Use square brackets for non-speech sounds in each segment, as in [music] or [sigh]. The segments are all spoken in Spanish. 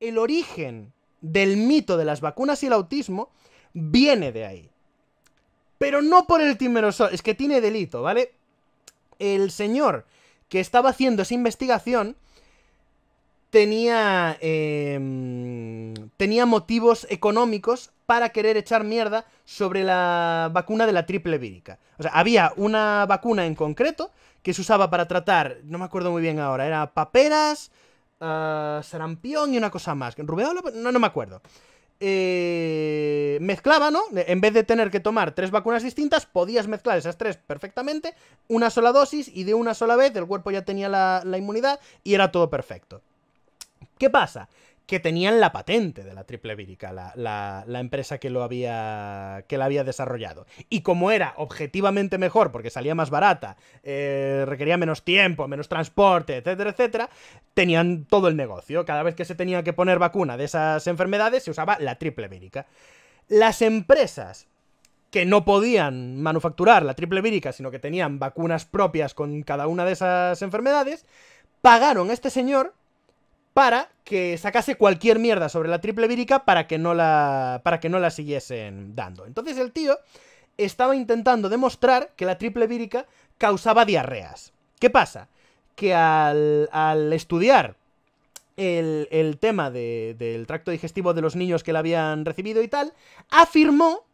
el origen del mito de las vacunas y el autismo viene de ahí. Pero no por el timerosol, es que tiene delito, ¿vale? El señor que estaba haciendo esa investigación tenía, em, tenía motivos económicos para querer echar mierda sobre la vacuna de la triple vírica. O sea, había una vacuna en concreto que se usaba para tratar, no me acuerdo muy bien ahora, era paperas, Serampión ah, sarampión y una cosa más. Rubeola, no, no me acuerdo. Eh, mezclaba, ¿no? En vez de tener que tomar tres vacunas distintas, podías mezclar esas tres perfectamente, una sola dosis y de una sola vez el cuerpo ya tenía la, la inmunidad y era todo perfecto. ¿Qué pasa? que tenían la patente de la triple vírica, la, empresa que lo había, que la había desarrollado. Y como era objetivamente mejor, porque salía más barata, eh, requería menos tiempo, menos transporte, etcétera, etcétera, tenían todo el negocio. Cada vez que se tenía que poner vacuna de esas enfermedades, se usaba la triple vírica. Las empresas que no podían manufacturar la triple vírica, sino que tenían vacunas propias con cada una de esas enfermedades, pagaron a este señor para que sacase cualquier mierda sobre la triple vírica para que no la, para que no la siguiesen dando. Entonces el tío estaba intentando demostrar que la triple vírica causaba diarreas. ¿Qué pasa? Que al, al estudiar el, el tema de, del tracto digestivo de los niños que la habían recibido y tal, afirmó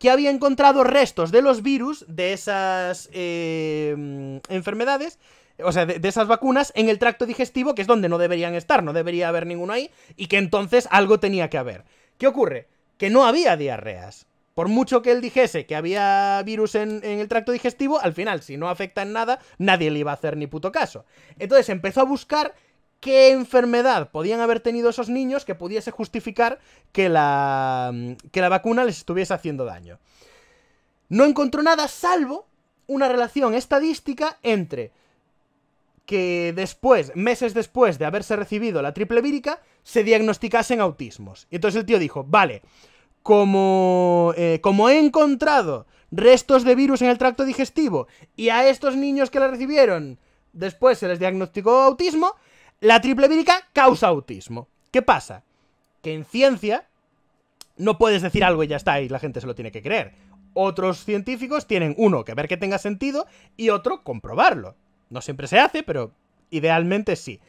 que había encontrado restos de los virus de esas eh, enfermedades o sea, de, esas vacunas en el tracto digestivo, que es donde no deberían estar, no debería haber ninguno ahí, y que entonces algo tenía que haber. ¿Qué ocurre? Que no había diarreas. Por mucho que él dijese que había virus en, en el tracto digestivo, al final, si no afecta en nada, nadie le iba a hacer ni puto caso. Entonces empezó a buscar qué enfermedad podían haber tenido esos niños que pudiese justificar que la, que la vacuna les estuviese haciendo daño. No encontró nada salvo una relación estadística entre que después, meses después de haberse recibido la triple vírica, se diagnosticasen autismos. Y entonces el tío dijo, vale, como, eh, como he encontrado restos de virus en el tracto digestivo y a estos niños que la recibieron después se les diagnosticó autismo, la triple vírica causa autismo. ¿Qué pasa? Que en ciencia no puedes decir algo y ya está, y la gente se lo tiene que creer. Otros científicos tienen uno que ver que tenga sentido y otro comprobarlo. No siempre se hace, pero idealmente sí.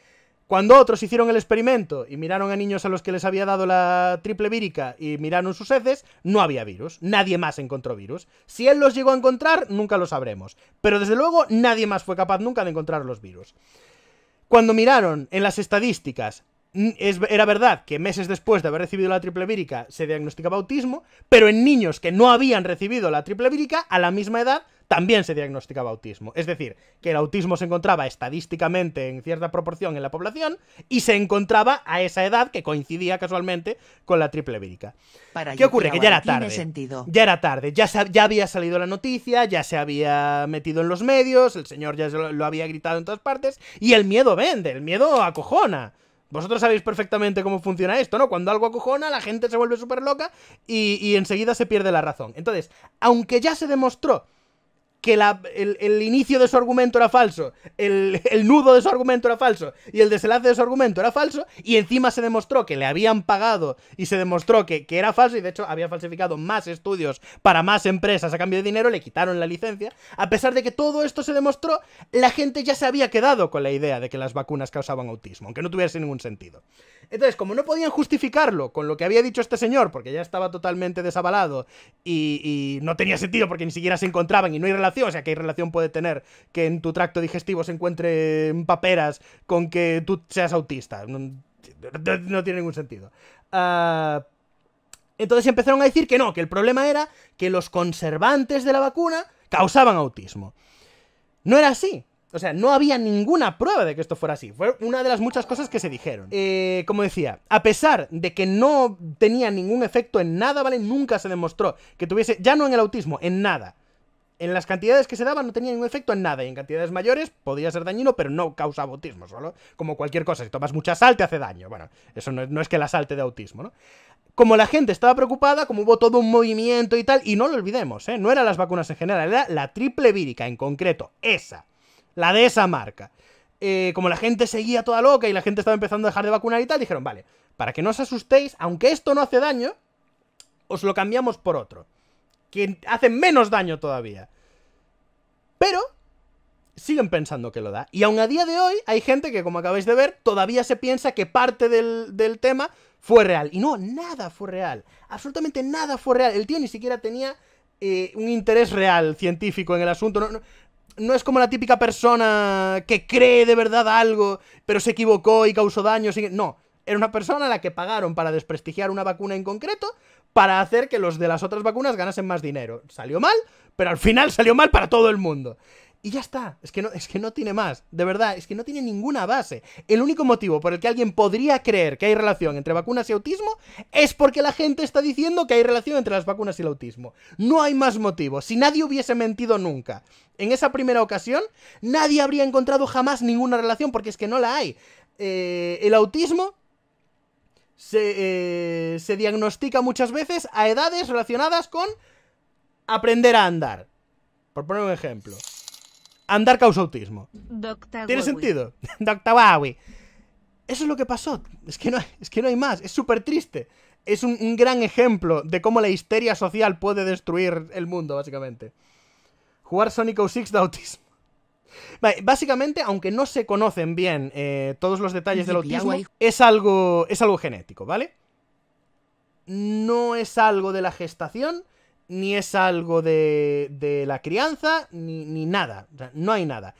Cuando otros hicieron el experimento y miraron a niños a los que les había dado la triple vírica y miraron sus heces, no había virus. Nadie más encontró virus. Si él los llegó a encontrar, nunca lo sabremos. Pero desde luego, nadie más fue capaz nunca de encontrar los virus. Cuando miraron en las estadísticas, era verdad que meses después de haber recibido la triple vírica se diagnosticaba autismo, pero en niños que no habían recibido la triple vírica, a la misma edad, también se diagnosticaba autismo. Es decir, que el autismo se encontraba estadísticamente en cierta proporción en la población y se encontraba a esa edad que coincidía casualmente con la triple vírica. ¿Qué ocurre? Que ya era tarde. Ya era tarde. Ya, había salido la noticia, ya se había metido en los medios, el señor ya lo, había gritado en todas partes y el miedo vende, el miedo acojona. Vosotros sabéis perfectamente cómo funciona esto, ¿no? Cuando algo acojona, la gente se vuelve súper loca y, enseguida se pierde la razón. Entonces, aunque ya se demostró que el, inicio de su argumento era falso, el, nudo de su argumento era falso y el desenlace de su argumento era falso, y encima se demostró que le habían pagado y se demostró que, que era falso, y de hecho había falsificado más estudios para más empresas a cambio de dinero, le quitaron la licencia. A pesar de que todo esto se demostró, la gente ya se había quedado con la idea de que las vacunas causaban autismo, aunque no tuviese ningún sentido. Entonces, como no podían justificarlo con lo que había dicho este señor, porque ya estaba totalmente desavalado, y, no tenía sentido porque ni siquiera se encontraban y no hay relación, o sea, ¿qué relación puede tener que en tu tracto digestivo se encuentren paperas con que tú seas autista? No, tiene ningún sentido. Ah, entonces empezaron a decir que no, que el problema era que los conservantes de la vacuna causaban autismo. No era así. O sea, no había ninguna prueba de que esto fuera así. Fue una de las muchas cosas que se dijeron. Eh, como decía, a pesar de que no tenía ningún efecto en nada, ¿vale? Nunca se demostró que tuviese, ya no en el autismo, en nada. En las cantidades que se daban no tenía ningún efecto en nada, y en cantidades mayores podía ser dañino, pero no causa autismo, solo como cualquier cosa. Si tomas mucha sal, te hace daño. Bueno, eso no, no es que la salte de autismo, ¿no? como la gente estaba preocupada, como hubo todo un movimiento y tal, y no lo olvidemos, ¿eh? no eran las vacunas en general, era la triple vírica en concreto, esa la de esa marca. Eh, como la gente seguía toda loca y la gente estaba empezando a dejar de vacunar y tal, dijeron, vale, para que no os asustéis, aunque esto no hace daño, os lo cambiamos por otro. Que hace menos daño todavía. Pero siguen pensando que lo da. Y aun a día de hoy hay gente que, como acabáis de ver, todavía se piensa que parte del, tema fue real. Y no, nada fue real. Absolutamente nada fue real. El tío ni siquiera tenía eh, un interés real científico en el asunto. no, no es como la típica persona que cree de verdad algo, pero se equivocó y causó daño. No, era una persona a la que pagaron para desprestigiar una vacuna en concreto para hacer que los de las otras vacunas ganasen más dinero. Salió mal, pero al final salió mal para todo el mundo. Y ya está, es que, no, es que no tiene más, de verdad, es que no tiene ninguna base. El único motivo por el que alguien podría creer que hay relación entre vacunas y autismo es porque la gente está diciendo que hay relación entre las vacunas y el autismo. No hay más motivo, si nadie hubiese mentido nunca en esa primera ocasión, nadie habría encontrado jamás ninguna relación porque es que no la hay. Eh, el autismo se, eh, se diagnostica muchas veces a edades relacionadas con aprender a andar. Por poner un ejemplo andar causa autismo. ¿Tiene sentido? [laughs] Doctor Eso es lo que pasó. Es que no, es que no hay más. Es súper triste. Es un, gran ejemplo de cómo la histeria social puede destruir el mundo, básicamente. Jugar Sonic 06 de autismo. básicamente, aunque no se conocen bien eh, todos los detalles del autismo, es algo, es algo genético, ¿vale? No es algo de la gestación, ni es algo de, de la crianza, ni, ni nada. no hay nada.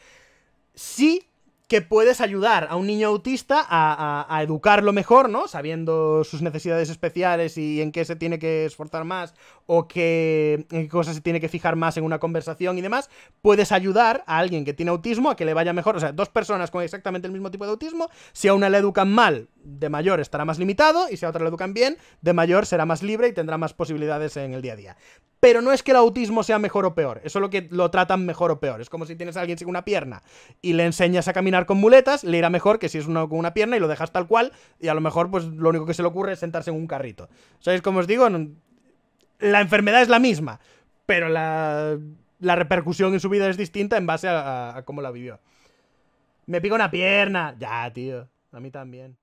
Sí que puedes ayudar a un niño autista a, educarlo mejor, ¿no? Sabiendo sus necesidades especiales y en qué se tiene que esforzar más o qué, qué cosas se tiene que fijar más en una conversación y demás, puedes ayudar a alguien que tiene autismo a que le vaya mejor. O sea, dos personas con exactamente el mismo tipo de autismo, si a una le educan mal, de mayor estará más limitado y si a otra le educan bien, de mayor será más libre y tendrá más posibilidades en el día a día. Pero no es que el autismo sea mejor o peor, eso es lo que lo tratan mejor o peor. Es como si tienes a alguien sin una pierna y le enseñas a caminar con muletas, le irá mejor que si es uno con una pierna y lo dejas tal cual y a lo mejor pues lo único que se le ocurre es sentarse en un carrito. ¿Sabéis cómo os digo? La enfermedad es la misma, pero la, repercusión en su vida es distinta en base a, a cómo la vivió. Me pica una pierna. Ya, tío. A mí también.